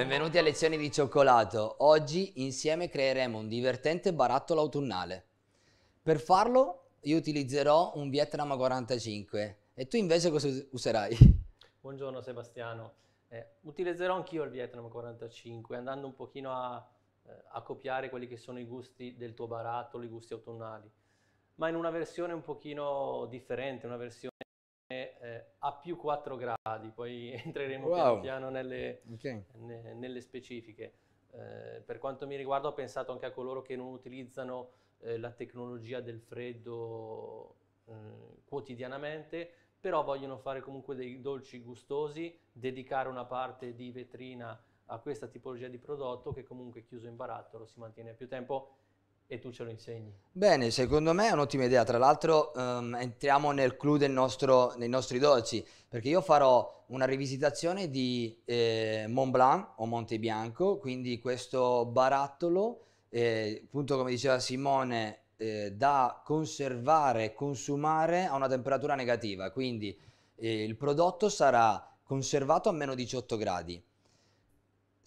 Benvenuti a Lezioni di Cioccolato. Oggi insieme creeremo un divertente barattolo autunnale. Per farlo io utilizzerò un Vietnam 45 e tu invece cosa userai? Buongiorno Sebastiano. Eh, utilizzerò anch'io il Vietnam 45 andando un pochino a, eh, a copiare quelli che sono i gusti del tuo barattolo, i gusti autunnali, ma in una versione un pochino differente, una versione eh, eh a più 4 gradi, poi entreremo wow. piano piano nelle, okay. ne, nelle specifiche. Eh, per quanto mi riguarda ho pensato anche a coloro che non utilizzano eh, la tecnologia del freddo eh, quotidianamente, però vogliono fare comunque dei dolci gustosi, dedicare una parte di vetrina a questa tipologia di prodotto che comunque chiuso in barattolo si mantiene più tempo e tu ce lo insegni. Bene, secondo me è un'ottima idea. Tra l'altro um, entriamo nel clou dei nostri dolci, perché io farò una rivisitazione di eh, Mont Blanc o Monte Bianco, quindi questo barattolo, eh, appunto come diceva Simone, eh, da conservare, e consumare a una temperatura negativa. Quindi eh, il prodotto sarà conservato a meno 18 gradi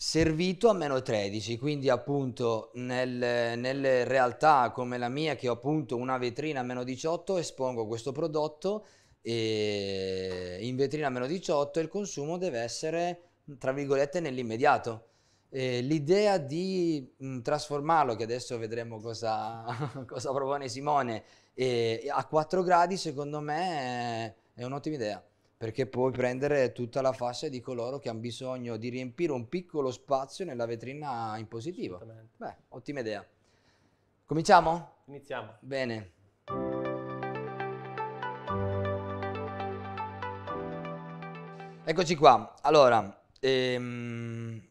servito a meno 13, quindi appunto nel, nelle realtà come la mia che ho appunto una vetrina a meno 18 espongo questo prodotto e in vetrina a meno 18 il consumo deve essere tra virgolette nell'immediato. l'idea di mh, trasformarlo, che adesso vedremo cosa, cosa propone Simone, a 4 gradi secondo me è, è un'ottima idea perché puoi prendere tutta la fascia di coloro che hanno bisogno di riempire un piccolo spazio nella vetrina in positivo. Beh, ottima idea. Cominciamo? Iniziamo. Bene. Eccoci qua. Allora, ehm,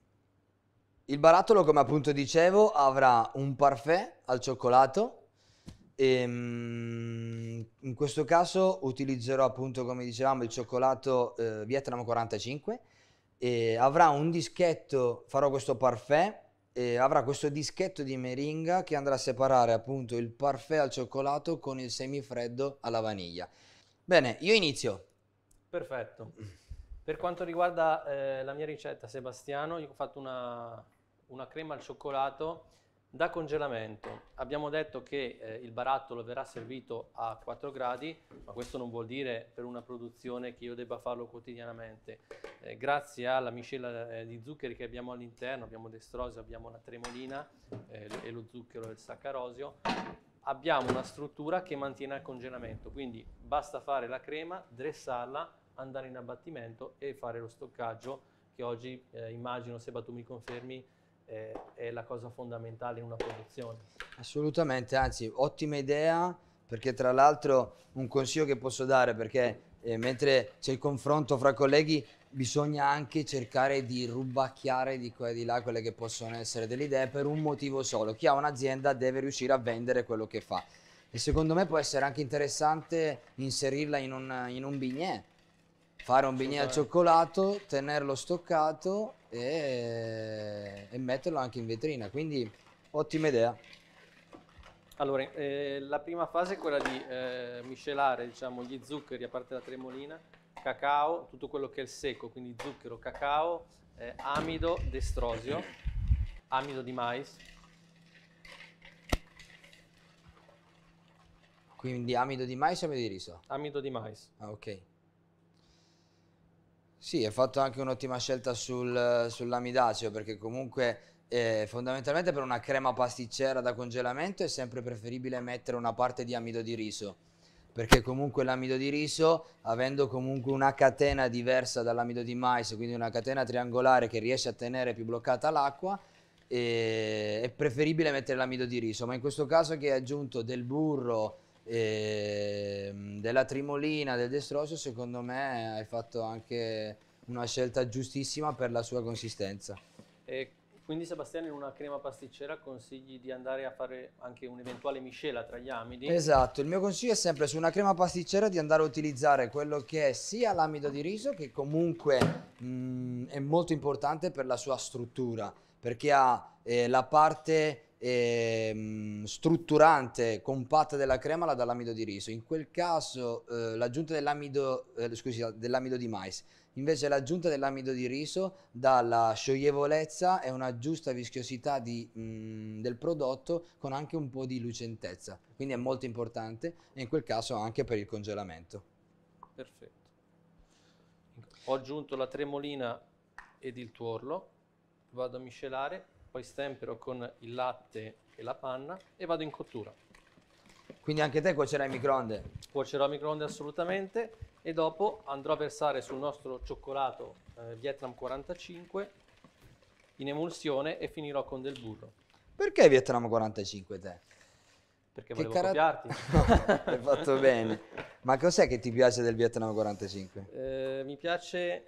il barattolo, come appunto dicevo, avrà un parfait al cioccolato, Ehm, in questo caso utilizzerò appunto come dicevamo il cioccolato eh, Vietnam 45 e avrà un dischetto, farò questo parfait e avrà questo dischetto di meringa che andrà a separare appunto il parfait al cioccolato con il semifreddo alla vaniglia. Bene, io inizio. Perfetto. Per quanto riguarda eh, la mia ricetta, Sebastiano, io ho fatto una, una crema al cioccolato da congelamento abbiamo detto che eh, il barattolo verrà servito a 4 gradi, ma questo non vuol dire per una produzione che io debba farlo quotidianamente. Eh, grazie alla miscela eh, di zuccheri che abbiamo all'interno, abbiamo destrosio, abbiamo la tremolina eh, e lo zucchero e il saccarosio, abbiamo una struttura che mantiene il congelamento, quindi basta fare la crema, dressarla, andare in abbattimento e fare lo stoccaggio che oggi eh, immagino, Seba, tu mi confermi, è, la cosa fondamentale in una produzione. Assolutamente, anzi, ottima idea, perché tra l'altro un consiglio che posso dare, perché eh, mentre c'è il confronto fra colleghi, bisogna anche cercare di rubacchiare di qua e di là quelle che possono essere delle idee per un motivo solo. Chi ha un'azienda deve riuscire a vendere quello che fa. E secondo me può essere anche interessante inserirla in un, in un bignè, fare un bignè al cioccolato, tenerlo stoccato e, e, metterlo anche in vetrina. Quindi ottima idea. Allora, eh, la prima fase è quella di eh, miscelare diciamo, gli zuccheri, a parte la tremolina, cacao, tutto quello che è il secco, quindi zucchero, cacao, eh, amido, destrosio, amido di mais. Quindi amido di mais o amido di riso? Amido di mais. Ah, ok. Sì, hai fatto anche un'ottima scelta sul, sull'amidaceo perché comunque eh, fondamentalmente per una crema pasticcera da congelamento è sempre preferibile mettere una parte di amido di riso perché comunque l'amido di riso avendo comunque una catena diversa dall'amido di mais quindi una catena triangolare che riesce a tenere più bloccata l'acqua eh, è preferibile mettere l'amido di riso ma in questo caso che hai aggiunto del burro e ehm, della Trimolina, del Destrosio, secondo me hai fatto anche una scelta giustissima per la sua consistenza. E quindi Sebastiano in una crema pasticcera consigli di andare a fare anche un'eventuale miscela tra gli amidi? Esatto, il mio consiglio è sempre su una crema pasticcera di andare a utilizzare quello che è sia l'amido di riso che comunque mh, mm, è molto importante per la sua struttura perché ha eh, la parte ehm, strutturante compatta della crema la dà l'amido di riso. In quel caso eh, l'aggiunta dell'amido, eh, scusi, dell'amido di mais. Invece l'aggiunta dell'amido di riso dà la scioglievolezza e una giusta vischiosità di, mh, mm, del prodotto con anche un po' di lucentezza. Quindi è molto importante e in quel caso anche per il congelamento. Perfetto. Ho aggiunto la tremolina ed il tuorlo, vado a miscelare poi stempero con il latte e la panna e vado in cottura. Quindi anche te cuocerai in microonde? Cuocerò a microonde assolutamente e dopo andrò a versare sul nostro cioccolato eh, Vietnam 45 in emulsione e finirò con del burro. Perché Vietnam 45 te? Perché che volevo cara... copiarti. Hai fatto bene. Ma cos'è che ti piace del Vietnam 45? Eh, mi piace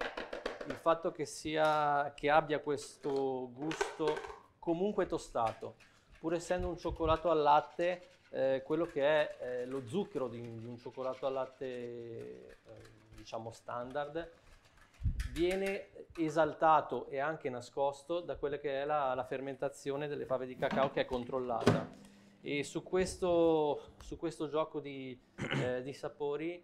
il fatto che, sia, che abbia questo gusto comunque tostato, pur essendo un cioccolato al latte, eh, quello che è eh, lo zucchero di, di, un cioccolato al latte eh, diciamo standard viene esaltato e anche nascosto da quella che è la, la fermentazione delle fave di cacao che è controllata. E su questo, su questo gioco di, eh, di sapori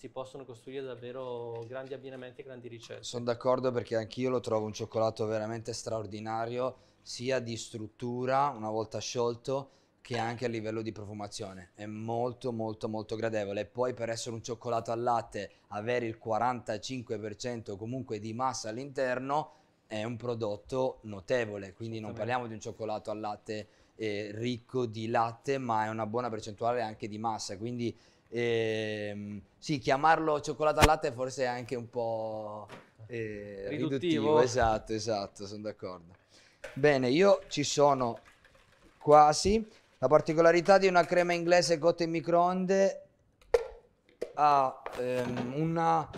si possono costruire davvero grandi abbinamenti e grandi ricette. Sono d'accordo perché anch'io lo trovo un cioccolato veramente straordinario, sia di struttura una volta sciolto che anche a livello di profumazione. È molto molto molto gradevole. E poi per essere un cioccolato al latte avere il 45% comunque di massa all'interno è un prodotto notevole, quindi non parliamo di un cioccolato al latte eh, ricco di latte, ma è una buona percentuale anche di massa, quindi e, ehm, sì, chiamarlo cioccolato al latte forse è anche un po' eh, riduttivo. riduttivo. Esatto, esatto, sono d'accordo. Bene, io ci sono quasi. La particolarità di una crema inglese cotta in microonde ha ehm, una,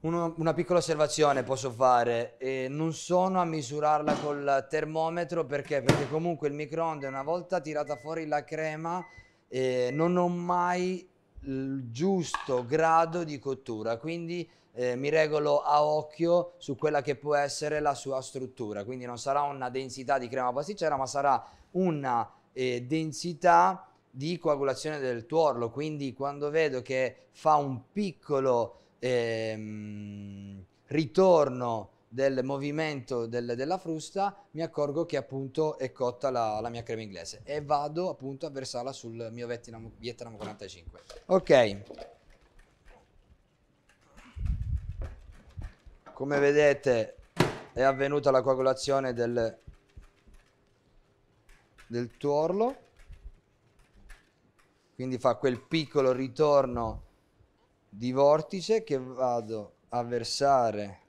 uno, una, piccola osservazione posso fare. Eh, non sono a misurarla col termometro perché? Perché comunque il microonde una volta tirata fuori la crema eh, non ho mai il giusto grado di cottura, quindi eh, mi regolo a occhio su quella che può essere la sua struttura, quindi non sarà una densità di crema pasticcera, ma sarà una eh, densità di coagulazione del tuorlo, quindi quando vedo che fa un piccolo ehm, ritorno del movimento del, della frusta mi accorgo che appunto è cotta la, la, mia crema inglese e vado appunto a versarla sul mio Vietnam, Vietnam 45 ok come vedete è avvenuta la coagulazione del, del tuorlo quindi fa quel piccolo ritorno di vortice che vado a versare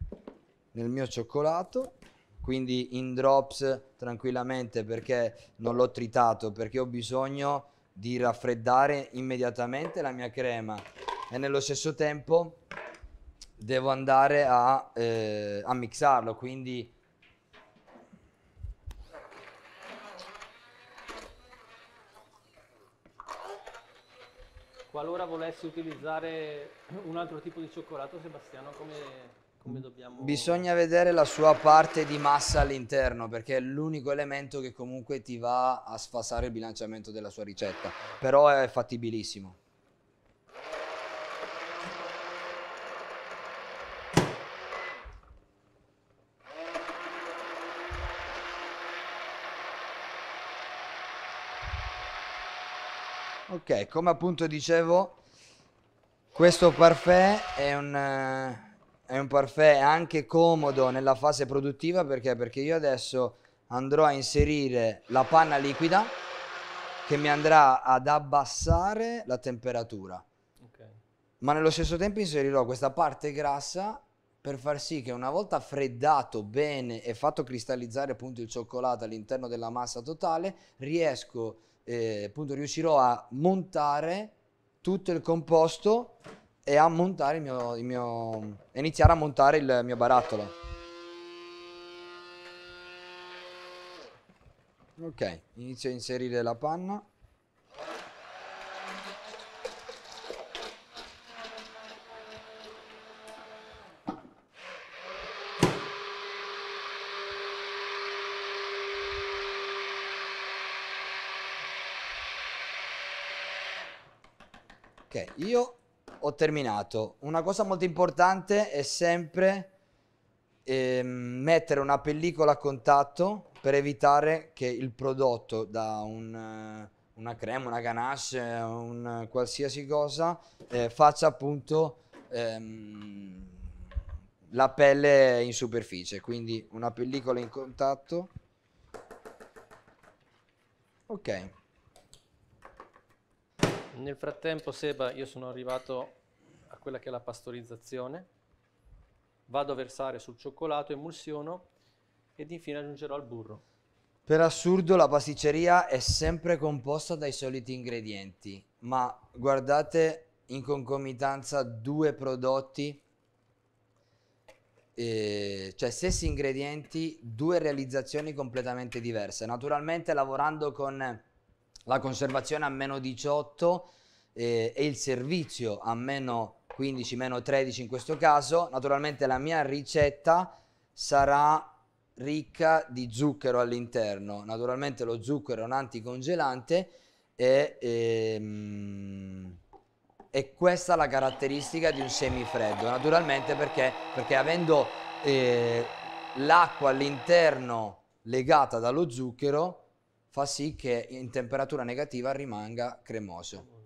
nel mio cioccolato quindi in drops tranquillamente perché non l'ho tritato perché ho bisogno di raffreddare immediatamente la mia crema e nello stesso tempo devo andare a, eh, a mixarlo quindi qualora volessi utilizzare un altro tipo di cioccolato Sebastiano come come dobbiamo... Bisogna vedere la sua parte di massa all'interno perché è l'unico elemento che comunque ti va a sfasare il bilanciamento della sua ricetta, però è fattibilissimo. Ok, come appunto dicevo, questo parfait è un... Eh, è un parfait anche comodo nella fase produttiva perché? Perché io adesso andrò a inserire la panna liquida che mi andrà ad abbassare la temperatura. Okay. Ma nello stesso tempo inserirò questa parte grassa per far sì che una volta freddato bene e fatto cristallizzare appunto il cioccolato all'interno della massa totale, riesco, eh, appunto riuscirò a montare tutto il composto e a montare il mio, il mio iniziare a montare il mio barattolo. Ok, inizio a inserire la panna. Ok, io ho terminato. Una cosa molto importante è sempre eh, mettere una pellicola a contatto per evitare che il prodotto da un, una crema, una ganache, un qualsiasi cosa eh, faccia appunto ehm, la pelle in superficie. Quindi una pellicola in contatto. Ok. Nel frattempo, Seba, io sono arrivato a quella che è la pastorizzazione, vado a versare sul cioccolato, emulsiono ed infine aggiungerò il burro. Per assurdo la pasticceria è sempre composta dai soliti ingredienti, ma guardate in concomitanza due prodotti, eh, cioè stessi ingredienti, due realizzazioni completamente diverse. Naturalmente lavorando con la conservazione a meno 18 eh, e il servizio a meno 15, meno 13 in questo caso, naturalmente la mia ricetta sarà ricca di zucchero all'interno. Naturalmente lo zucchero è un anticongelante e, ehm, e questa è la caratteristica di un semifreddo. Naturalmente perché? Perché avendo eh, l'acqua all'interno legata dallo zucchero, fa sì che in temperatura negativa rimanga cremoso.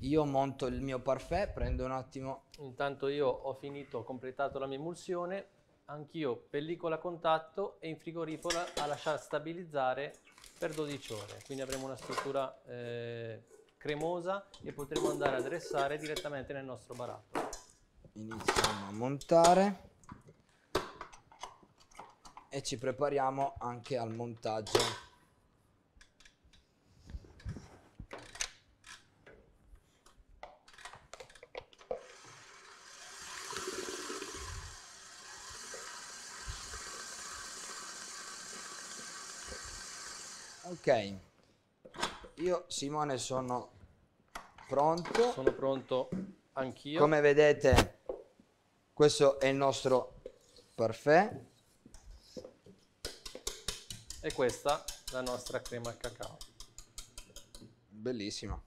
Io monto il mio parfait, prendo un attimo. Intanto io ho finito, ho completato la mia emulsione, anch'io pellicola a contatto e in frigorifero a lasciar stabilizzare per 12 ore. Quindi avremo una struttura eh, cremosa e potremo andare a dressare direttamente nel nostro barattolo. Iniziamo a montare e ci prepariamo anche al montaggio Ok, io Simone sono pronto. Sono pronto anch'io. Come vedete questo è il nostro parfait. E questa la nostra crema al cacao. Bellissima.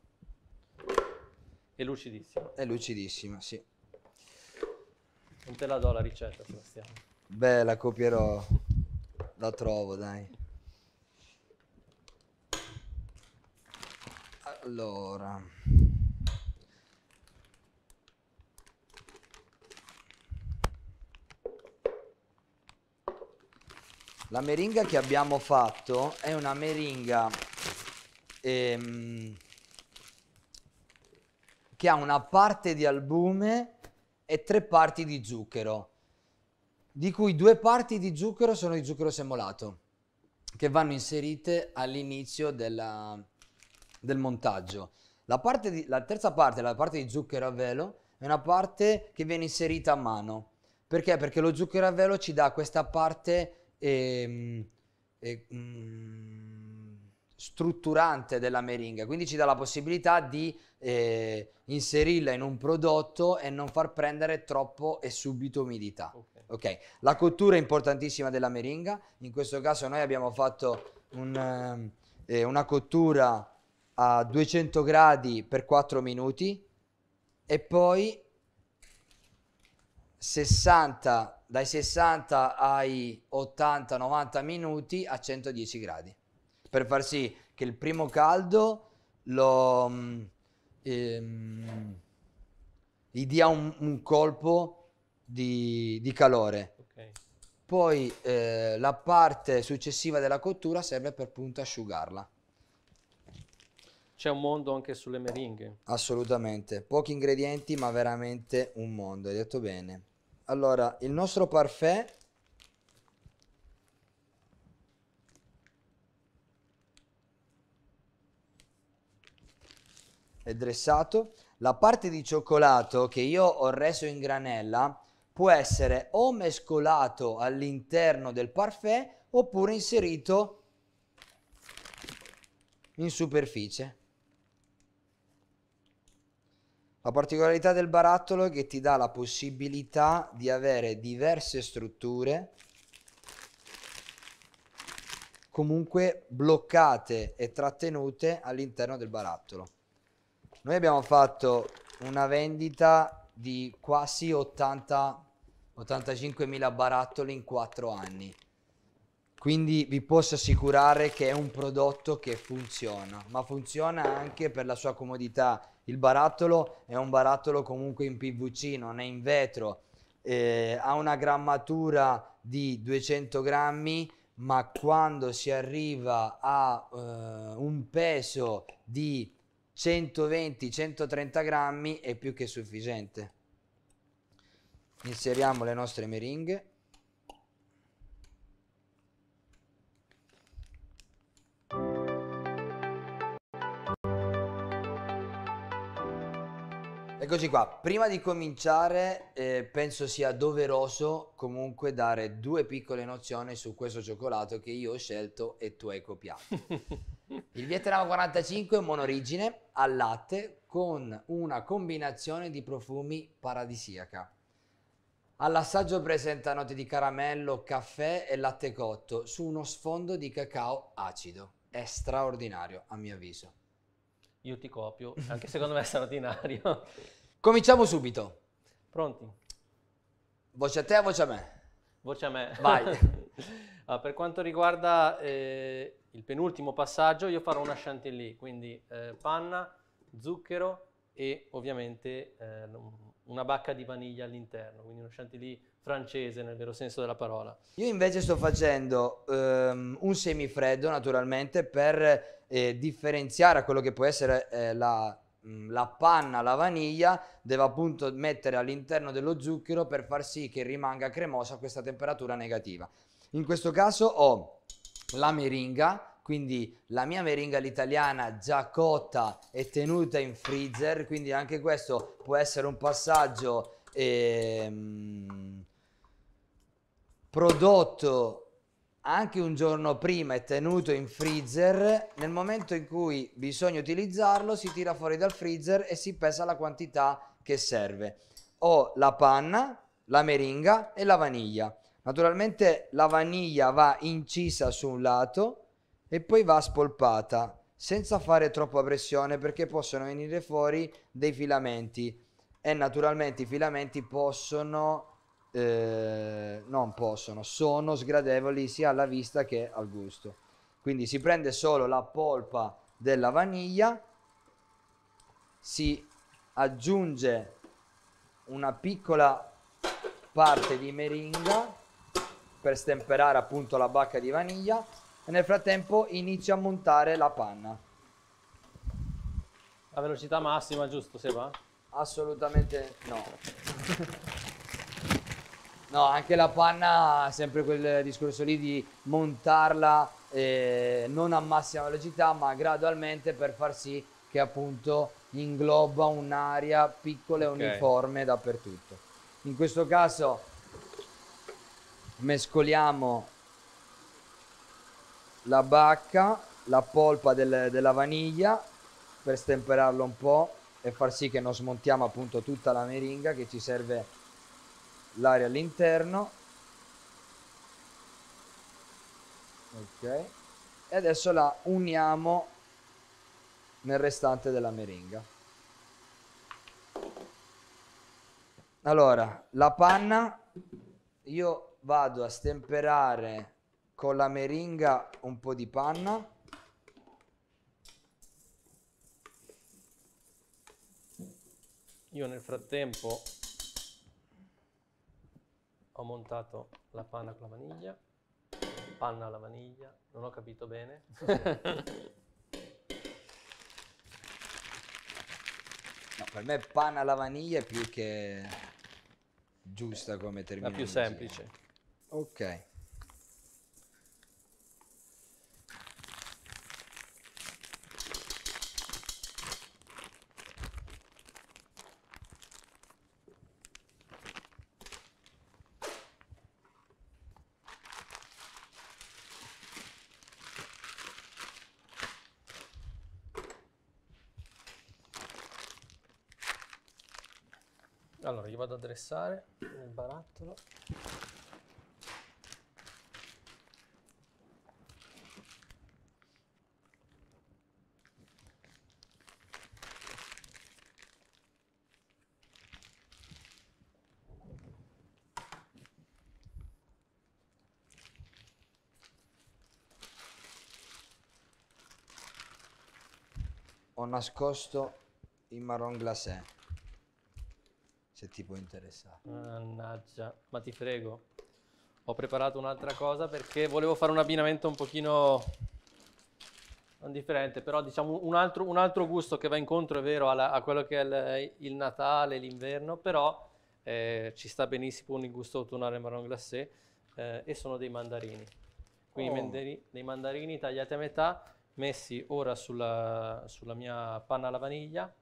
È lucidissima. È lucidissima, sì. Non te la do la ricetta, Sebastiano. Beh, la copierò. La trovo, dai. Allora. La meringa che abbiamo fatto è una meringa ehm, che ha una parte di albume e tre parti di zucchero, di cui due parti di zucchero sono di zucchero semolato, che vanno inserite all'inizio della, del montaggio. La, parte di, la, terza parte, la parte di zucchero a velo, è una parte che viene inserita a mano. Perché? Perché lo zucchero a velo ci dà questa parte eh, eh, strutturante della meringa, quindi ci dà la possibilità di eh, inserirla in un prodotto e non far prendere troppo e subito umidità. Okay. Okay. La cottura è importantissima della meringa, in questo caso noi abbiamo fatto un, ehm, eh, una cottura a 200 gradi per 4 minuti e poi 60 dai 60 ai 80 90 minuti a 110 gradi per far sì che il primo caldo lo mm, ehm, gli dia un, un colpo di, di calore okay. poi eh, la parte successiva della cottura serve per appunto asciugarla c'è un mondo anche sulle meringhe. Assolutamente, pochi ingredienti ma veramente un mondo, hai detto bene. Allora, il nostro parfait è dressato. La parte di cioccolato che io ho reso in granella può essere o mescolato all'interno del parfait oppure inserito in superficie. La particolarità del barattolo è che ti dà la possibilità di avere diverse strutture comunque bloccate e trattenute all'interno del barattolo. Noi abbiamo fatto una vendita di quasi 80 85.000 barattoli in 4 anni. Quindi vi posso assicurare che è un prodotto che funziona, ma funziona anche per la sua comodità. Il barattolo è un barattolo comunque in PVC, non è in vetro, eh, ha una grammatura di 200 grammi, ma quando si arriva a eh, un peso di 120-130 grammi è più che sufficiente. Inseriamo le nostre meringhe. Eccoci qua, prima di cominciare eh, penso sia doveroso comunque dare due piccole nozioni su questo cioccolato che io ho scelto e tu hai copiato. Il Vietnam 45 è monorigine al latte con una combinazione di profumi paradisiaca. All'assaggio presenta note di caramello, caffè e latte cotto su uno sfondo di cacao acido. È straordinario a mio avviso. Io ti copio, anche secondo me è straordinario. Cominciamo subito. Pronti? Voce a te o voce a me? Voce a me. Vai. allora, ah, per quanto riguarda eh, il penultimo passaggio, io farò una chantilly, quindi eh, panna, zucchero e ovviamente eh, una bacca di vaniglia all'interno, quindi uno chantilly francese nel vero senso della parola. Io invece sto facendo um, un semifreddo naturalmente per eh, differenziare a quello che può essere eh, la, mm, la panna, la vaniglia, deve appunto mettere all'interno dello zucchero per far sì che rimanga cremosa a questa temperatura negativa. In questo caso ho la meringa, quindi la mia meringa all'italiana già cotta e tenuta in freezer, quindi anche questo può essere un passaggio ehm, prodotto anche un giorno prima è tenuto in freezer, nel momento in cui bisogna utilizzarlo si tira fuori dal freezer e si pesa la quantità che serve. Ho la panna, la meringa e la vaniglia. Naturalmente la vaniglia va incisa su un lato e poi va spolpata senza fare troppa pressione perché possono venire fuori dei filamenti e naturalmente i filamenti possono eh, non possono, sono sgradevoli sia alla vista che al gusto. Quindi si prende solo la polpa della vaniglia, si aggiunge una piccola parte di meringa per stemperare appunto la bacca di vaniglia e nel frattempo inizio a montare la panna. La velocità massima, giusto Seba? Assolutamente no. No, anche la panna, sempre quel discorso lì di montarla eh, non a massima velocità, ma gradualmente per far sì che appunto ingloba un'aria piccola e okay. uniforme dappertutto. In questo caso mescoliamo la bacca, la polpa del, della vaniglia per stemperarlo un po' e far sì che non smontiamo appunto tutta la meringa che ci serve l'aria all'interno ok e adesso la uniamo nel restante della meringa allora la panna io vado a stemperare con la meringa un po' di panna io nel frattempo ho montato la panna con la vaniglia, panna alla vaniglia, non ho capito bene. no, per me panna alla vaniglia è più che giusta come terminologia. La più semplice. Ok. Allora, gli vado a dressare nel barattolo. Ho nascosto il marron glacé se ti può interessare. Mannaggia, ma ti prego. Ho preparato un'altra cosa perché volevo fare un abbinamento un pochino non differente, però diciamo un altro, un altro gusto che va incontro, è vero, alla, a quello che è il, il Natale, l'inverno, però eh, ci sta benissimo un gusto autunnale marron glacé eh, e sono dei mandarini. Quindi oh. mandari, dei mandarini tagliati a metà, messi ora sulla, sulla mia panna alla vaniglia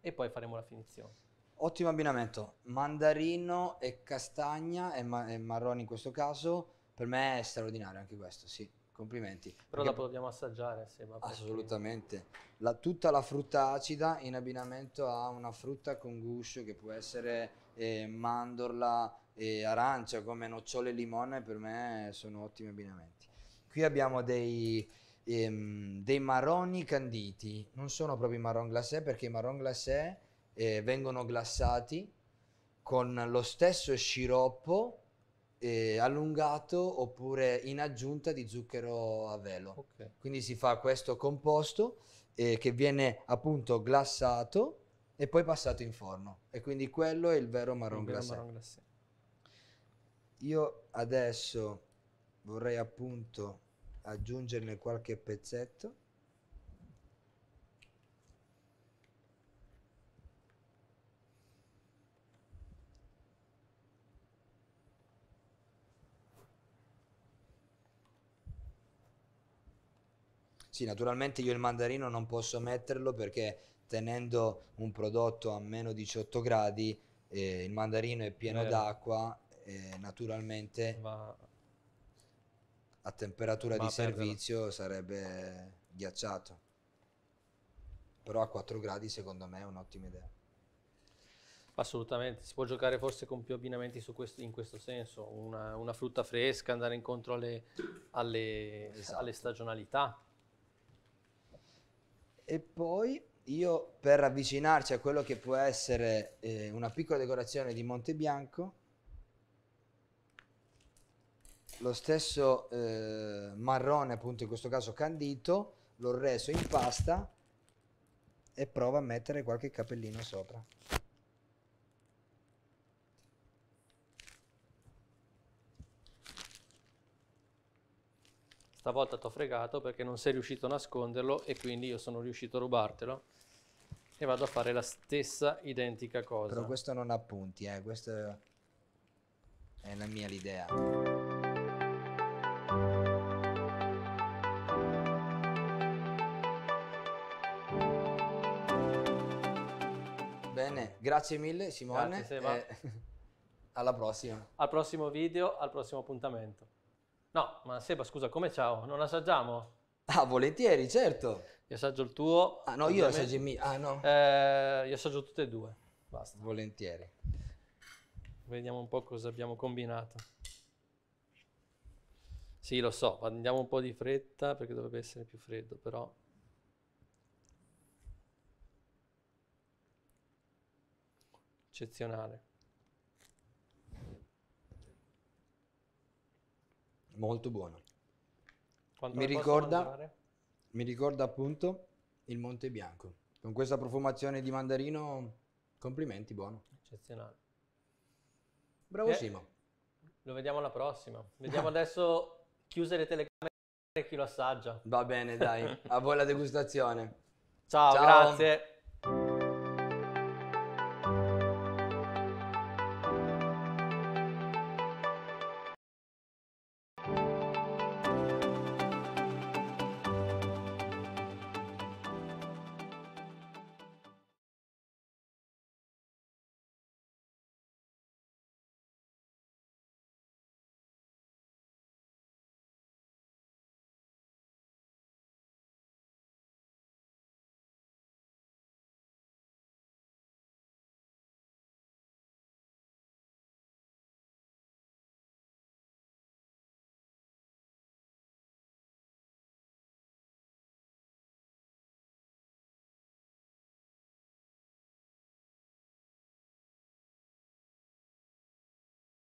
e poi faremo la finizione. Ottimo abbinamento, mandarino e castagna e, ma- e marroni in questo caso, per me è straordinario anche questo, sì, complimenti. Però Perché dopo dobbiamo assaggiare se va Assolutamente, la, tutta la frutta acida in abbinamento a una frutta con guscio che può essere eh, mandorla e arancia come nocciole e limone, per me sono ottimi abbinamenti. Qui abbiamo dei, ehm, dei marroni canditi, non sono proprio i marron glacé perché i marron glacé eh, vengono glassati con lo stesso sciroppo eh, allungato oppure in aggiunta di zucchero a velo. Okay. Quindi si fa questo composto eh, che viene appunto glassato e poi passato in forno. E quindi quello è il vero marron glacé. Io adesso vorrei appunto aggiungerne qualche pezzetto. Sì, naturalmente io il mandarino non posso metterlo perché tenendo un prodotto a meno 18 gradi eh, il mandarino è pieno Vero. d'acqua e naturalmente Va... a temperatura Va di a servizio sarebbe ghiacciato. Però a 4 gradi secondo me è un'ottima idea. Assolutamente, si può giocare forse con più abbinamenti questo, in questo senso, una, una, frutta fresca, andare incontro alle, alle, esatto. alle stagionalità. E poi io per avvicinarci a quello che può essere eh, una piccola decorazione di Monte Bianco, lo stesso eh, marrone, appunto in questo caso candito, l'ho reso in pasta e provo a mettere qualche capellino sopra. stavolta t'ho fregato perché non sei riuscito a nasconderlo e quindi io sono riuscito a rubartelo e vado a fare la stessa identica cosa. Però questo non ha punti, eh, questa è la mia l'idea. Bene, grazie mille Simone. Grazie, Seba. alla prossima. Al prossimo video, al prossimo appuntamento. No, ma Seba, scusa, come ciao? Non assaggiamo? Ah, volentieri, certo. Io assaggio il tuo. Ah, no, io assaggio il mio. Ah, no. Eh, io assaggio tutte e due. Basta. Volentieri. Vediamo un po' cosa abbiamo combinato. Sì, lo so, andiamo un po' di fretta perché dovrebbe essere più freddo, però... Eccezionale. molto buono. mi ricorda, mi ricorda appunto il Monte Bianco. Con questa profumazione di mandarino, complimenti, buono. Eccezionale. Bravo eh, Simo. Lo vediamo alla prossima. Vediamo adesso chiuse le telecamere e chi lo assaggia. Va bene, dai. A voi la degustazione. Ciao, Ciao. grazie.